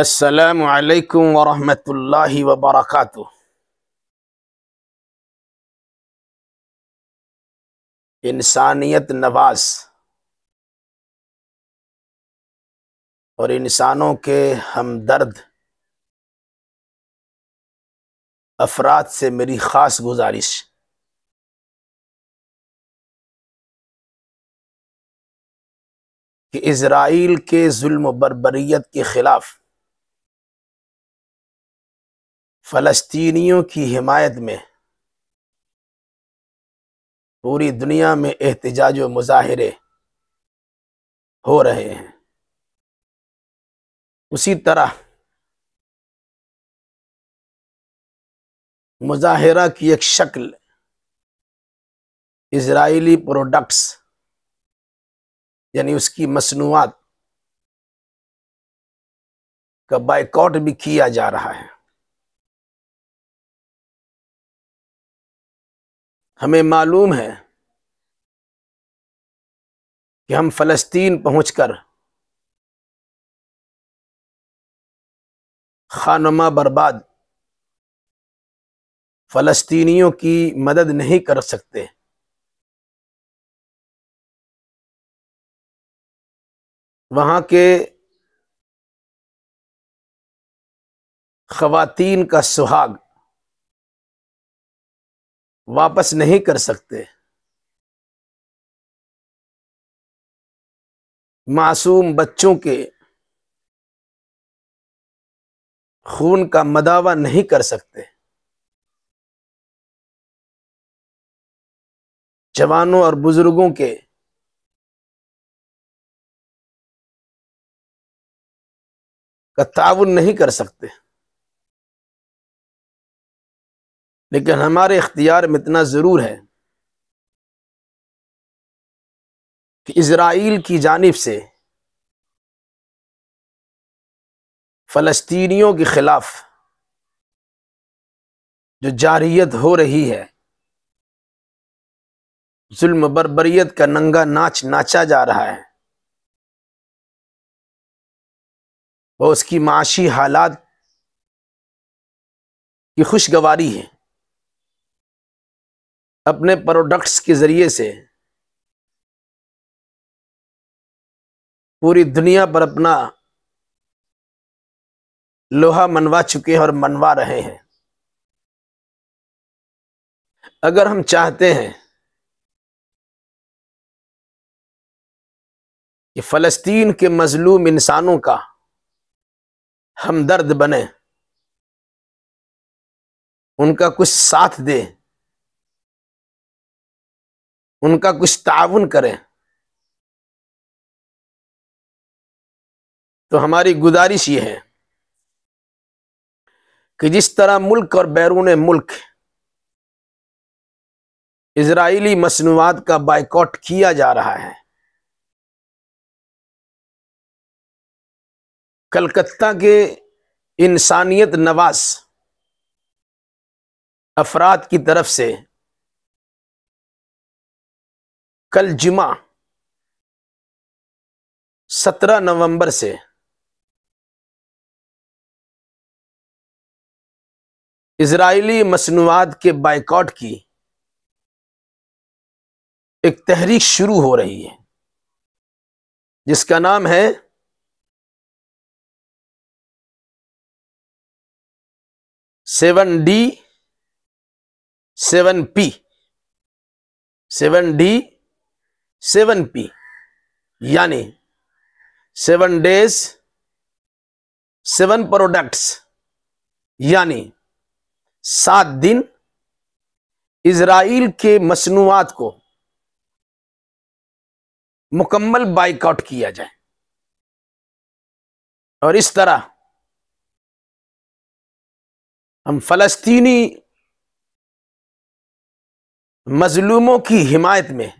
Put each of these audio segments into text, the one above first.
असलकम वरहमल वबरक इंसानियत नवाज और इंसानों के हमदर्द अफराद से मेरी ख़ास गुजारिश कि इसराइल के जुल्म बरबरीत के ख़िलाफ़ फ़लस्तीनियों की हिमायत में पूरी दुनिया में एहतजाज व मुजाहरे हो रहे हैं उसी तरह मुजाहरा की एक शक्ल इसराइली प्रोडक्ट्स यानी उसकी मसनूआत का बाइकआउट भी किया जा रहा है हमें मालूम है कि हम फलस्तीन पहुंचकर खानमा बर्बाद फलस्तीनियों की मदद नहीं कर सकते वहाँ के ख़वातीन का सुहाग वापस नहीं कर सकते मासूम बच्चों के खून का मदावा नहीं कर सकते जवानों और बुजुर्गों के का ताउन नहीं कर सकते लेकिन हमारे इख्तियार में इतना ज़रूर है कि इसराइल की जानब से फ़लस्तीनियों के ख़िलाफ़ जो जारियत हो रही है जुल्म बरबरीत का नंगा नाच नाचा जा रहा है वह उसकी माशी हालात की खुशगवारी है अपने प्रोडक्ट्स के ज़रिए से पूरी दुनिया पर अपना लोहा मनवा चुके हैं और मनवा रहे हैं अगर हम चाहते हैं कि फ़लस्तीन के मजलूम इंसानों का हमदर्द बने उनका कुछ साथ दें उनका कुछ ताउन करें तो हमारी गुजारिश ये है कि जिस तरह मुल्क और बैरून मुल्क इसराइली मसनूआत का बाइकॉट किया जा रहा है कलकत्ता के इंसानियत नवाज अफराद की तरफ से कल जुमा सत्रह नवंबर से इजरायली मसनवाद के बाइकॉट की एक तहरीक शुरू हो रही है जिसका नाम है seven D seven P seven D seven P यानी सेवन डेज सेवन प्रोडक्ट्स यानी सात दिन इसराइल के मसनूआत को मुकम्मल बाइकआउट किया जाए और इस तरह हम फलस्तीनी मजलूमों की हिमायत में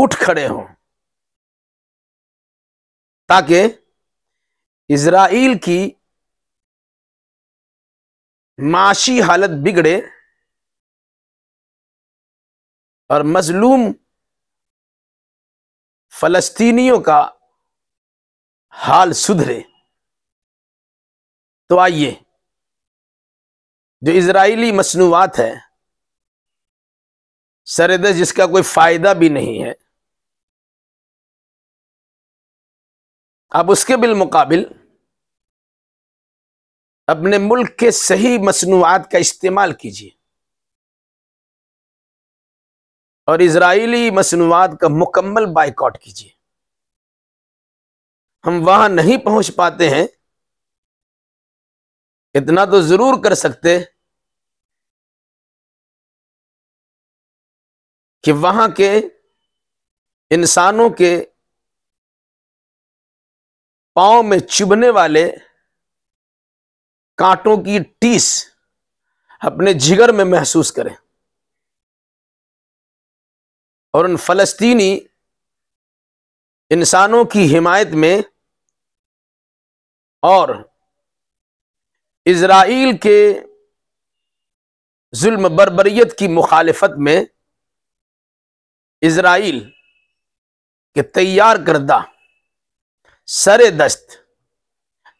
उठ खड़े हों ताकि इसराइल की माशी हालत बिगड़े और मजलूम फलस्तीनियों का हाल सुधरे तो आइए जो इसराइली मसनूआत है सर जिसका कोई फायदा भी नहीं है आप उसके बिलमकाबिल अपने मुल्क के सही मसनूआत का इस्तेमाल कीजिए और इसराइली मसनूआत का मुकम्मल बाइकआउट कीजिए हम वहां नहीं पहुंच पाते हैं इतना तो जरूर कर सकते कि वहां के इंसानों के पाँव में चुभने वाले कांटों की टीस अपने जिगर में महसूस करें और उन फलस्तीनी इंसानों की हिमायत में और इसराइल के जुल्म बरबरीत की मुखालफत में इसराइल के तैयार करदा सरे दस्त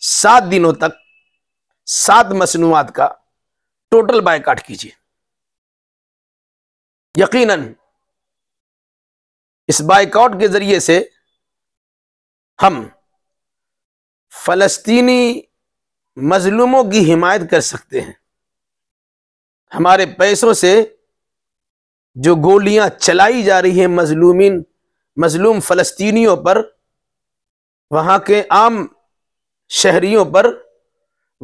सात दिनों तक सात मसनूआत का टोटल बायकाट कीजिए यकीनन इस बायकाट के जरिए से हम फलस्तीनी मजलूमों की हिमायत कर सकते हैं हमारे पैसों से जो गोलियां चलाई जा रही हैं मजलूमिन मजलूम फलस्तीनियों पर वहाँ के आम शहरियों पर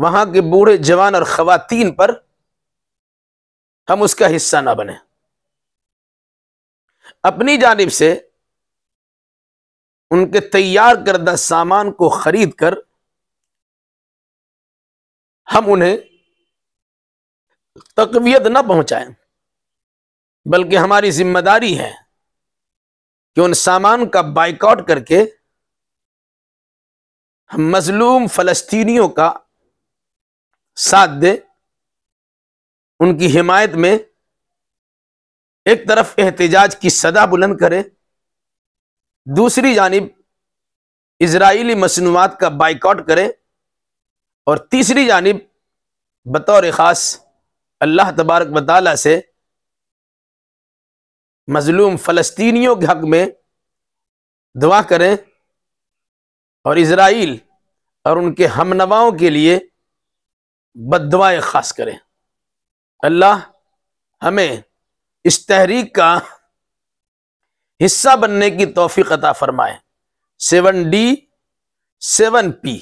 वहाँ के बूढ़े जवान और खातन पर हम उसका हिस्सा ना बने अपनी जानब से उनके तैयार करदा सामान को ख़रीद कर हम उन्हें तकवीत ना पहुँचाएं बल्कि हमारी जिम्मेदारी है कि उन सामान का बाइकआउट करके हम मजलूम फलस्तीनियों का साथ दें उनकी हिमायत में एक तरफ एहतजाज की सदा बुलंद करें दूसरी जानब इसराइली मसनूआत का बाइकआउट करें और तीसरी जानब बतौर ख़ास अल्लाह तबारक बताल से मजलूम फलस्तीनियों के हक में दुआ करें और इसराइल और उनके हमनवाओं के लिए बदवाएँ ख़ास करें अल्लाह हमें इस तहरीक का हिस्सा बनने की तोफ़ी अता फरमाए सेवन डी सेवन पी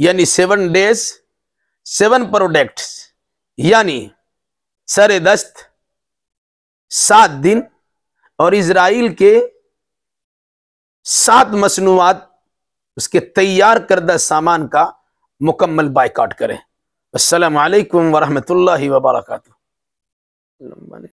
यानी सेवन डेज सेवन प्रोडक्ट्स यानी सर दस्त सात दिन और इसराइल के सात मसनूआत उसके तैयार करदा सामान का मुकम्मल बाइकाट करें असल वरहमल वबरकू